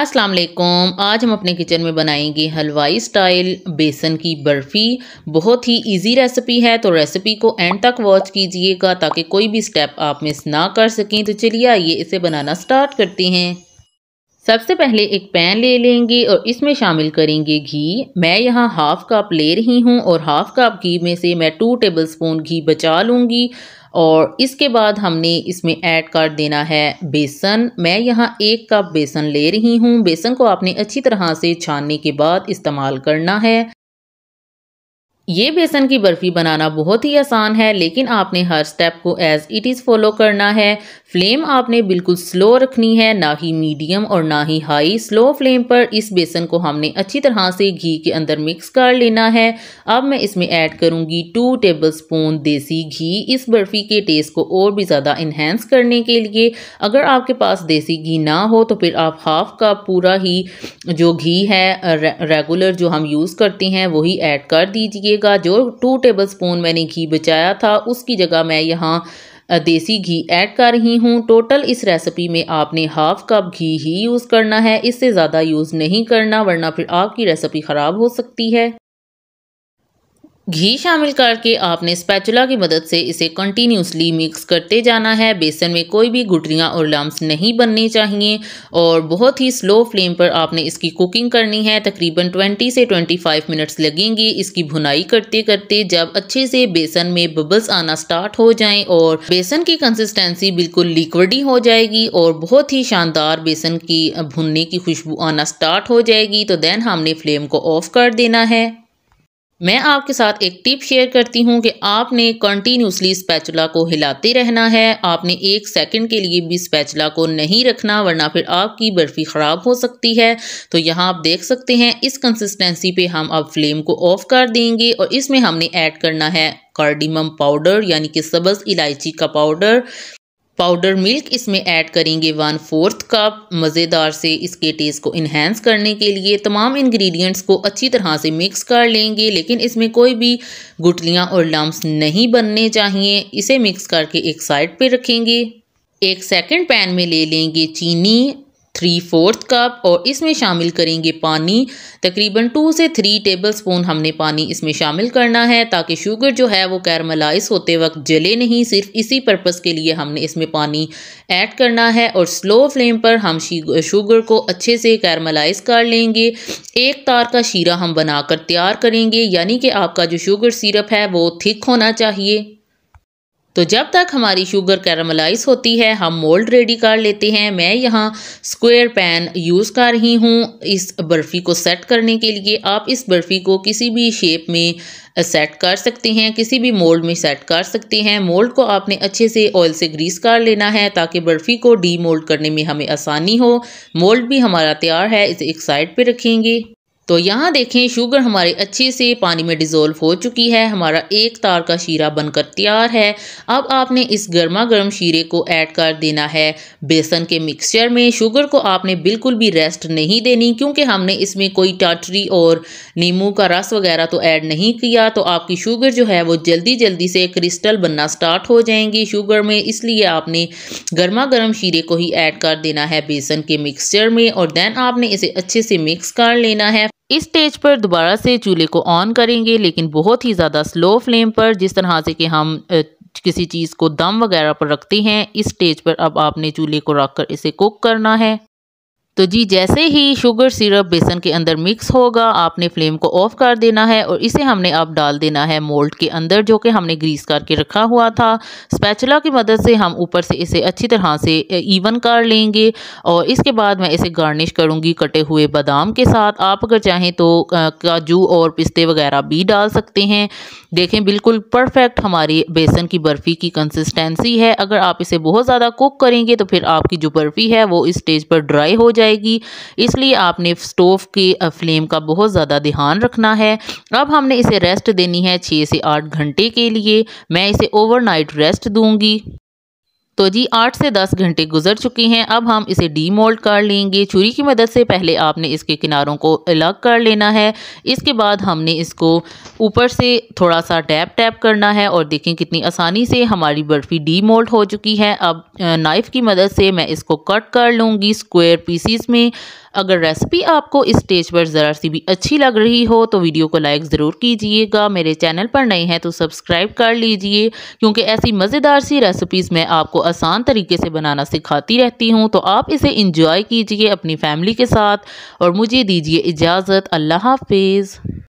अस्सलाम वालेकुम आज हम अपने किचन में बनाएंगे हलवाई स्टाइल बेसन की बर्फ़ी बहुत ही इजी रेसिपी है तो रेसिपी को एंड तक वॉच कीजिएगा ताकि कोई भी स्टेप आप मिस ना कर सकें तो चलिए आइए इसे बनाना स्टार्ट करते हैं सबसे पहले एक पैन ले लेंगे और इसमें शामिल करेंगे घी मैं यहाँ हाफ़ कप ले रही हूँ और हाफ़ कप घी में से मैं टू टेबल स्पून घी बचा लूँगी और इसके बाद हमने इसमें ऐड कर देना है बेसन मैं यहाँ एक कप बेसन ले रही हूँ बेसन को आपने अच्छी तरह से छानने के बाद इस्तेमाल करना है ये बेसन की बर्फ़ी बनाना बहुत ही आसान है लेकिन आपने हर स्टेप को एज़ इट इज़ फॉलो करना है फ्लेम आपने बिल्कुल स्लो रखनी है ना ही मीडियम और ना ही हाई स्लो फ्लेम पर इस बेसन को हमने अच्छी तरह से घी के अंदर मिक्स कर लेना है अब मैं इसमें ऐड करूँगी टू टेबल स्पून देसी घी इस बर्फ़ी के टेस्ट को और भी ज़्यादा इन्हेंस करने के लिए अगर आपके पास देसी घी ना हो तो फिर आप हाफ़ कप पूरा ही जो घी है रेगुलर जो हम यूज़ करते हैं वही ऐड कर दीजिए लीजिएगा जो टू टेबल स्पून मैंने घी बचाया था उसकी जगह मैं यहाँ देसी घी ऐड कर रही हूँ टोटल इस रेसिपी में आपने हाफ कप घी ही यूज़ करना है इससे ज़्यादा यूज़ नहीं करना वरना फिर आपकी रेसिपी ख़राब हो सकती है घी शामिल करके आपने स्पैचुला की मदद से इसे कंटिन्यूसली मिक्स करते जाना है बेसन में कोई भी गुटरियाँ और लम्ब नहीं बनने चाहिए और बहुत ही स्लो फ्लेम पर आपने इसकी कुकिंग करनी है तकरीबन 20 से 25 मिनट्स लगेंगे इसकी भुनाई करते करते जब अच्छे से बेसन में बबल्स आना स्टार्ट हो जाएं और बेसन की कंसिस्टेंसी बिल्कुल लिक्विडी हो जाएगी और बहुत ही शानदार बेसन की भुनने की खुशबू आना स्टार्ट हो जाएगी तो देन हमने फ्लेम को ऑफ कर देना है मैं आपके साथ एक टिप शेयर करती हूँ कि आपने कंटिन्यूसली स्पैचुला को हिलाते रहना है आपने एक सेकंड के लिए भी स्पैचुला को नहीं रखना वरना फिर आपकी बर्फ़ी ख़राब हो सकती है तो यहाँ आप देख सकते हैं इस कंसिस्टेंसी पे हम अब फ्लेम को ऑफ़ कर देंगे और इसमें हमने ऐड करना है कार्डिमम पाउडर यानी कि सब्ज़ इलायची का पाउडर पाउडर मिल्क इसमें ऐड करेंगे वन फोर्थ कप मज़ेदार से इसके टेस्ट को इन्हेंस करने के लिए तमाम इंग्रेडिएंट्स को अच्छी तरह से मिक्स कर लेंगे लेकिन इसमें कोई भी गुटलियाँ और लम्ब नहीं बनने चाहिए इसे मिक्स करके एक साइड पे रखेंगे एक सेकंड पैन में ले लेंगे चीनी थ्री फोर्थ कप और इसमें शामिल करेंगे पानी तकरीबन टू से थ्री टेबल स्पून हमने पानी इसमें शामिल करना है ताकि शुगर जो है वो कैरमलाइज होते वक्त जले नहीं सिर्फ इसी पर्पज़ के लिए हमने इसमें पानी ऐड करना है और स्लो फ्लेम पर हम शुगर को अच्छे से कैरमलाइज कर लेंगे एक तार का शीरा हम बनाकर तैयार करेंगे यानी कि आपका जो शुगर सिरप है वो थिक होना चाहिए तो जब तक हमारी शुगर कैरामलाइज होती है हम मोल्ड रेडी कर लेते हैं मैं यहाँ स्क्वायर पैन यूज़ कर रही हूँ इस बर्फ़ी को सेट करने के लिए आप इस बर्फ़ी को किसी भी शेप में सेट कर सकते हैं किसी भी मोल्ड में सेट कर सकते हैं मोल्ड को आपने अच्छे से ऑयल से ग्रीस कर लेना है ताकि बर्फ़ी को डी मोल्ड करने में हमें आसानी हो मोल्ड भी हमारा तैयार है इसे एक साइड पर रखेंगे तो यहाँ देखें शुगर हमारे अच्छे से पानी में डिज़ोल्व हो चुकी है हमारा एक तार का शीरा बनकर तैयार है अब आपने इस गर्मा गर्म शीरे को ऐड कर देना है बेसन के मिक्सचर में शुगर को आपने बिल्कुल भी रेस्ट नहीं देनी क्योंकि हमने इसमें कोई टाटरी और नींबू का रस वगैरह तो ऐड नहीं किया तो आपकी शुगर जो है वो जल्दी जल्दी से क्रिस्टल बनना स्टार्ट हो जाएंगी शुगर में इसलिए आपने गर्मा गर्म शीरे को ही ऐड कर देना है बेसन के मिक्सचर में और दैन आपने इसे अच्छे से मिक्स कर लेना है इस स्टेज पर दोबारा से चूल्हे को ऑन करेंगे लेकिन बहुत ही ज़्यादा स्लो फ्लेम पर जिस तरह से कि हम किसी चीज़ को दम वगैरह पर रखते हैं इस स्टेज पर अब आपने चूल्हे को रख कर इसे कुक करना है तो जी जैसे ही शुगर सिरप बेसन के अंदर मिक्स होगा आपने फ्लेम को ऑफ कर देना है और इसे हमने अब डाल देना है मोल्ड के अंदर जो कि हमने ग्रीस करके रखा हुआ था स्पैचुला की मदद से हम ऊपर से इसे अच्छी तरह से इवन कर लेंगे और इसके बाद मैं इसे गार्निश करूँगी कटे हुए बादाम के साथ आप अगर चाहें तो काजू और पिस्ते वगैरह भी डाल सकते हैं देखें बिल्कुल परफेक्ट हमारी बेसन की बर्फ़ी की कंसिस्टेंसी है अगर आप इसे बहुत ज़्यादा कुक करेंगे तो फिर आपकी जो बर्फ़ी है वो इस स्टेज पर ड्राई हो जाए जाएगी इसलिए आपने स्टोव की फ्लेम का बहुत ज़्यादा ध्यान रखना है अब हमने इसे रेस्ट देनी है छः से आठ घंटे के लिए मैं इसे ओवरनाइट रेस्ट दूंगी तो जी आठ से दस घंटे गुजर चुके हैं अब हम इसे डीमोल्ड कर लेंगे छुरी की मदद से पहले आपने इसके किनारों को अलग कर लेना है इसके बाद हमने इसको ऊपर से थोड़ा सा टैप टैप करना है और देखें कितनी आसानी से हमारी बर्फ़ी डीमोल्ड हो चुकी है अब नाइफ़ की मदद से मैं इसको कट कर लूँगी स्क्वेयर पीसीस में अगर रेसिपी आपको इस स्टेज पर ज़रा सी भी अच्छी लग रही हो तो वीडियो को लाइक ज़रूर कीजिएगा मेरे चैनल पर नए हैं तो सब्सक्राइब कर लीजिए क्योंकि ऐसी मज़ेदार सी रेसिपीज़ मैं आपको आसान तरीके से बनाना सिखाती रहती हूँ तो आप इसे इंजॉय कीजिए अपनी फैमिली के साथ और मुझे दीजिए इजाज़त अल्लाह हाफिज़